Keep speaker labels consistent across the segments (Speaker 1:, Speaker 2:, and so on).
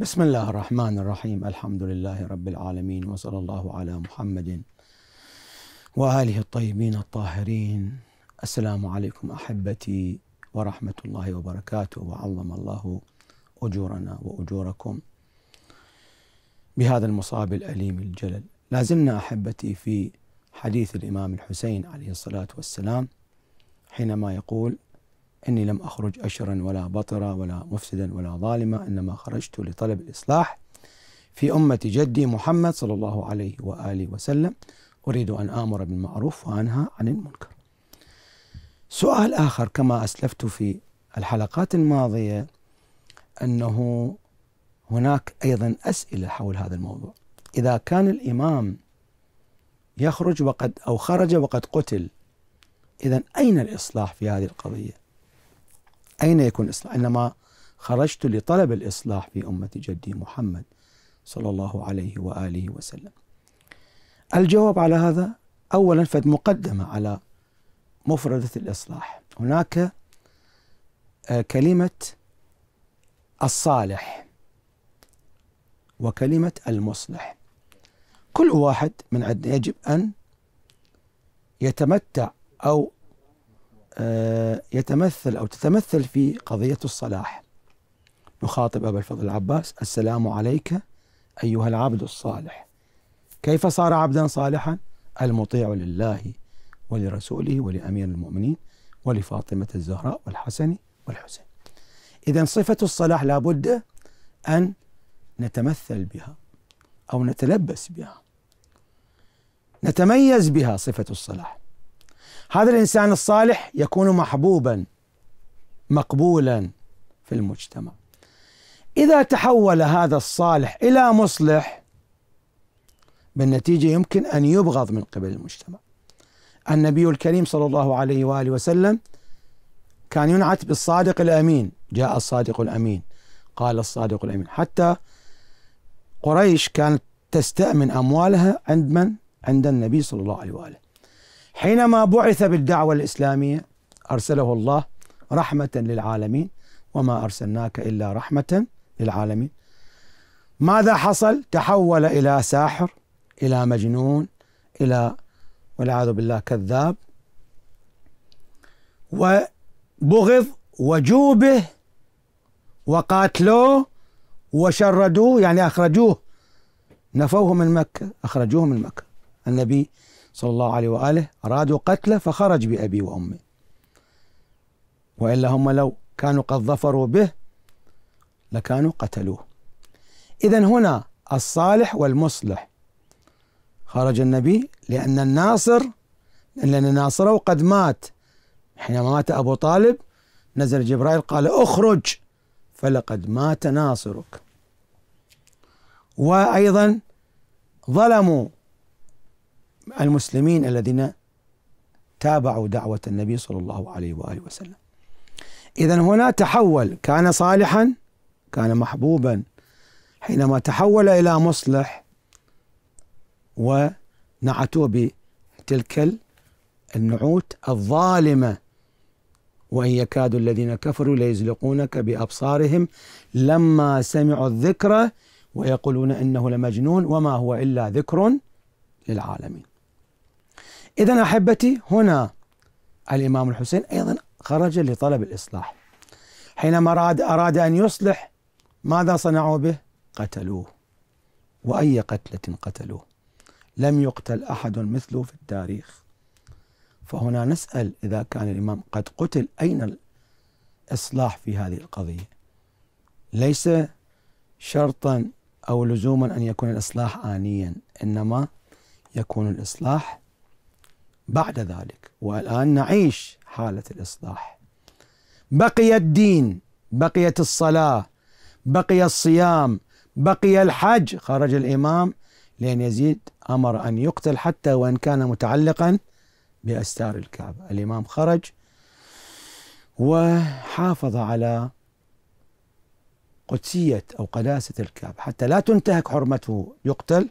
Speaker 1: بسم الله الرحمن الرحيم الحمد لله رب العالمين وصلى الله على محمد وآله الطيبين الطاهرين السلام عليكم أحبتي ورحمة الله وبركاته وعظم الله أجورنا وأجوركم بهذا المصاب الأليم الجلل لا زلنا أحبتي في حديث الإمام الحسين عليه الصلاة والسلام حينما يقول إني لم أخرج أشرا ولا بطرا ولا مفسدا ولا ظالما إنما خرجت لطلب الإصلاح في أمة جدي محمد صلى الله عليه وآله وسلم أريد أن آمر بالمعروف وأنهى عن المنكر سؤال آخر كما أسلفت في الحلقات الماضية أنه هناك أيضا أسئلة حول هذا الموضوع إذا كان الإمام يخرج وقد أو خرج وقد قتل إذا أين الإصلاح في هذه القضية أين يكون الإصلاح إنما خرجت لطلب الإصلاح في أمة جدي محمد صلى الله عليه وآله وسلم الجواب على هذا أولا فد مقدمة على مفردة الإصلاح هناك آه، كلمة الصالح وكلمة المصلح كل واحد من عندنا يجب أن يتمتع أو آه، يتمثل أو تتمثل في قضية الصلاح نخاطب أبا الفضل العباس السلام عليك أيها العبد الصالح كيف صار عبدا صالحا المطيع لله ولرسوله ولأمير المؤمنين ولفاطمة الزهراء والحسن والحسين إذا صفة الصلاح لابد أن نتمثل بها أو نتلبس بها نتميز بها صفة الصلاح هذا الانسان الصالح يكون محبوبا مقبولا في المجتمع اذا تحول هذا الصالح الى مصلح بالنتيجه يمكن ان يبغض من قبل المجتمع النبي الكريم صلى الله عليه واله وسلم كان ينعت بالصادق الامين جاء الصادق الامين قال الصادق الامين حتى قريش كانت تستأمن اموالها عند من؟ عند النبي صلى الله عليه واله حينما بعث بالدعوة الإسلامية أرسله الله رحمة للعالمين وما أرسلناك إلا رحمة للعالمين ماذا حصل؟ تحول إلى ساحر إلى مجنون إلى والعياذ بالله كذاب وبغض وجوبه وقاتلوه وشردوه يعني أخرجوه نفوه من مكة أخرجوه من مكة النبي صلى الله عليه وآله أرادوا قتله فخرج بأبي وأمي وإلا هم لو كانوا قد ظفروا به لكانوا قتلوه إذا هنا الصالح والمصلح خرج النبي لأن الناصر لأن ناصره قد مات حينما مات أبو طالب نزل جبرائيل قال اخرج فلقد مات ناصرك وأيضا ظلموا المسلمين الذين تابعوا دعوة النبي صلى الله عليه وآله وسلم إذا هنا تحول كان صالحا كان محبوبا حينما تحول إلى مصلح ونعتوه بتلك النعوت الظالمة وإن يكاد الذين كفروا ليزلقونك بأبصارهم لما سمعوا الذكر ويقولون إنه لمجنون وما هو إلا ذكر للعالمين إذا أحبتي هنا الإمام الحسين أيضا خرج لطلب الإصلاح حينما أراد, أراد أن يصلح ماذا صنعوا به؟ قتلوه وأي قتلة قتلوه لم يقتل أحد مثله في التاريخ فهنا نسأل إذا كان الإمام قد قتل أين الإصلاح في هذه القضية ليس شرطا أو لزوما أن يكون الإصلاح آنيا إنما يكون الإصلاح بعد ذلك والآن نعيش حالة الإصلاح بقي الدين بقيت الصلاة بقي الصيام بقي الحج خرج الإمام لأن يزيد أمر أن يقتل حتى وإن كان متعلقا بأستار الكعبة الإمام خرج وحافظ على قدسية أو قداسة الكعبة حتى لا تنتهك حرمته يقتل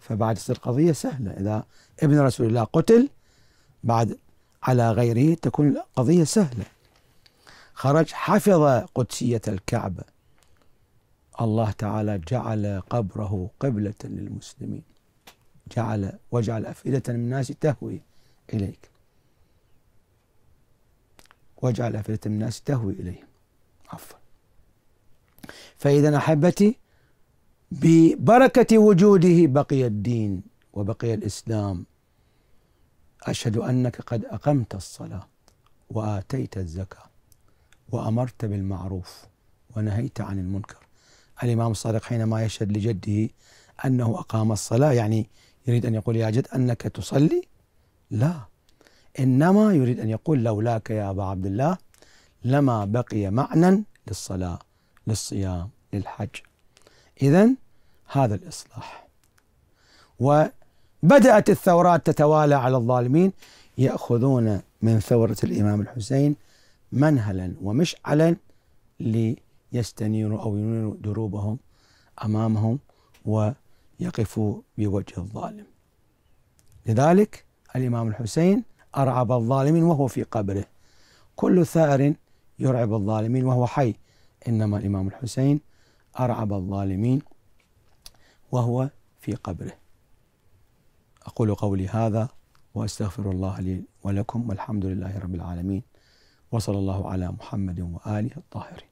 Speaker 1: فبعد تصير سهلة إذا ابن رسول الله قتل بعد على غيره تكون القضية سهلة خرج حفظ قدسية الكعبة الله تعالى جعل قبره قبلة للمسلمين جعل وجعل أفئدة من الناس تهوي إليك واجعل أفئدة من الناس تهوي إليهم عفوا فإذا أحبتي ببركة وجوده بقي الدين وبقي الإسلام أشهد أنك قد أقمت الصلاة وآتيت الزكاة وأمرت بالمعروف ونهيت عن المنكر الإمام الصادق حينما يشهد لجده أنه أقام الصلاة يعني يريد أن يقول يا جد أنك تصلي لا إنما يريد أن يقول لولاك يا أبا عبد الله لما بقي معنى للصلاة للصيام للحج إذا هذا الإصلاح و بدأت الثورات تتوالى على الظالمين يأخذون من ثورة الإمام الحسين منهلا ومشعلا ليستنيروا أو ينيروا دروبهم أمامهم ويقفوا بوجه الظالم لذلك الإمام الحسين أرعب الظالمين وهو في قبره كل ثائر يرعب الظالمين وهو حي إنما الإمام الحسين أرعب الظالمين وهو في قبره أقول قولي هذا وأستغفر الله لي ولكم والحمد لله رب العالمين وصلى الله على محمد وآله الطاهرين